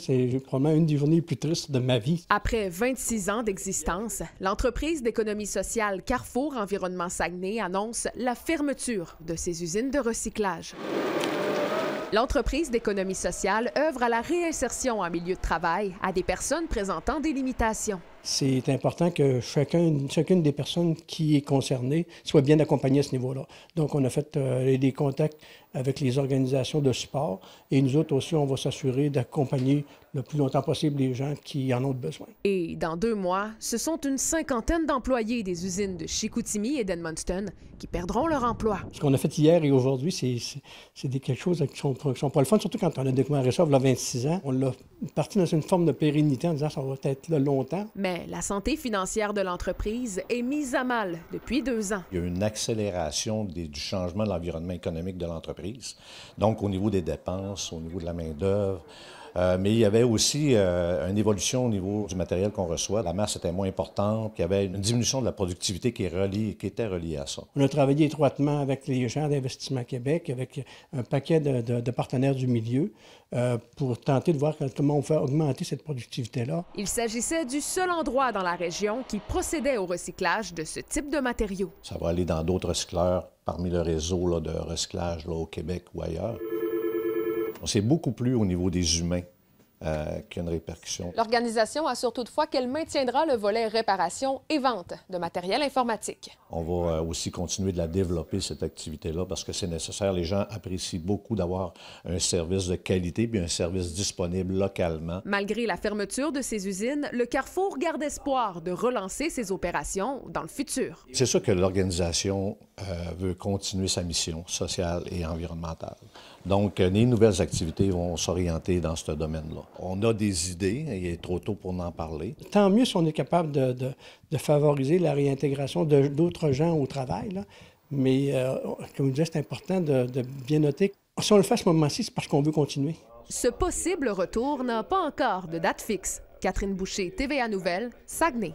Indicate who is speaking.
Speaker 1: C'est probablement une des journées les plus tristes de ma vie.
Speaker 2: Après 26 ans d'existence, l'entreprise d'économie sociale Carrefour Environnement Saguenay annonce la fermeture de ses usines de recyclage. L'entreprise d'économie sociale œuvre à la réinsertion en milieu de travail à des personnes présentant des limitations
Speaker 1: c'est important que chacun, chacune des personnes qui est concernée soit bien accompagnée à ce niveau-là. Donc, on a fait euh, des contacts avec les organisations de support et nous autres aussi, on va s'assurer d'accompagner le plus longtemps possible les gens qui en ont besoin.
Speaker 2: Et dans deux mois, ce sont une cinquantaine d'employés des usines de Chicoutimi et d'Edmonton qui perdront leur emploi.
Speaker 1: Ce qu'on a fait hier et aujourd'hui, c'est quelque chose qui sont, sont pas le fun, surtout quand on a découvert ça il y a 26 ans. On l'a parti dans une forme de pérennité en disant ça va être là longtemps.
Speaker 2: Mais la santé financière de l'entreprise est mise à mal depuis deux ans.
Speaker 1: Il y a une accélération du changement de l'environnement
Speaker 3: économique de l'entreprise. Donc, au niveau des dépenses, au niveau de la main-d'œuvre, euh, mais il y avait aussi euh, une évolution au niveau du matériel qu'on reçoit. La masse était moins importante, il y avait une diminution de la productivité qui, était reliée à ça.
Speaker 1: On a travaillé étroitement avec les gens d'Investissement Québec, avec un paquet de, partenaires du milieu, euh, pour tenter de voir comment on fait augmenter cette productivité-là.
Speaker 2: Il s'agissait du seul endroit dans la région qui procédait au recyclage de ce type de matériaux.
Speaker 3: Ça va aller dans d'autres recycleurs parmi le réseau de recyclage au Québec ou ailleurs. On s'est beaucoup plus au niveau des humains. Euh, répercussion.
Speaker 2: L'organisation assure toutefois qu'elle maintiendra le volet réparation et vente de matériel informatique.
Speaker 3: On va euh, aussi continuer de la développer, cette activité-là, parce que c'est nécessaire. Les gens apprécient beaucoup d'avoir un service de qualité puis un service disponible localement.
Speaker 2: Malgré la fermeture de ces usines, le Carrefour garde espoir de relancer ses opérations dans le futur.
Speaker 3: C'est sûr que l'organisation euh, veut continuer sa mission sociale et environnementale. Donc, les nouvelles activités vont s'orienter dans ce domaine-là on a des idées, il est trop tôt pour en parler.
Speaker 1: Tant mieux si on est capable de, favoriser la réintégration d'autres gens au travail. Mais euh, comme je disais, c'est important de, bien noter. Si on le fait à ce moment-ci, c'est parce qu'on veut continuer.
Speaker 2: Ce possible retour n'a pas encore de date fixe. Catherine Boucher, TVA Nouvelle, Saguenay.